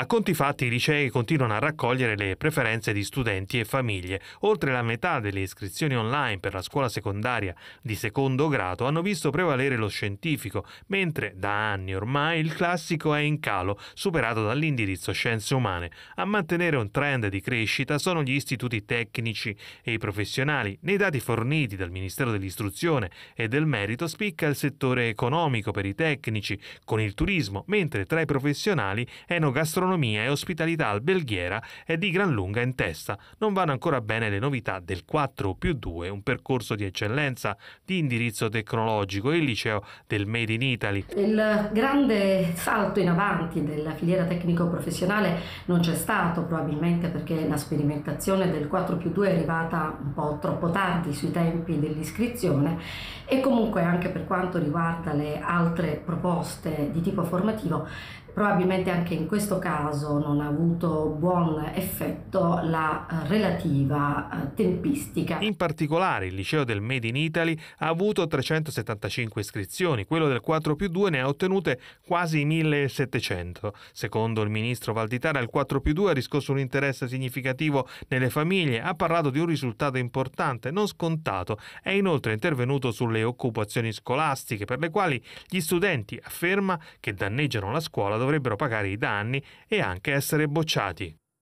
A conti fatti i licei continuano a raccogliere le preferenze di studenti e famiglie. Oltre la metà delle iscrizioni online per la scuola secondaria di secondo grado hanno visto prevalere lo scientifico, mentre da anni ormai il classico è in calo, superato dall'indirizzo scienze umane. A mantenere un trend di crescita sono gli istituti tecnici e i professionali. Nei dati forniti dal Ministero dell'Istruzione e del Merito spicca il settore economico per i tecnici, con il turismo, mentre tra i professionali è enogastronomia gastronomia e ospitalità alberghiera è di gran lunga in testa. Non vanno ancora bene le novità del 4 più 2, un percorso di eccellenza di indirizzo tecnologico e il liceo del Made in Italy. Il grande salto in avanti della filiera tecnico-professionale non c'è stato probabilmente perché la sperimentazione del 4 più 2 è arrivata un po' troppo tardi sui tempi dell'iscrizione e comunque anche per quanto riguarda le altre proposte di tipo formativo probabilmente anche in questo caso non ha avuto buon effetto la eh, relativa eh, tempistica. In particolare il liceo del Made in Italy ha avuto 375 iscrizioni, quello del 4 più 2 ne ha ottenute quasi 1700. Secondo il ministro Valditara il 4 più 2 ha riscosso un interesse significativo nelle famiglie, ha parlato di un risultato importante, non scontato, è inoltre intervenuto sulle occupazioni scolastiche per le quali gli studenti, afferma, che danneggiano la scuola dove dovrebbero pagare i danni e anche essere bocciati.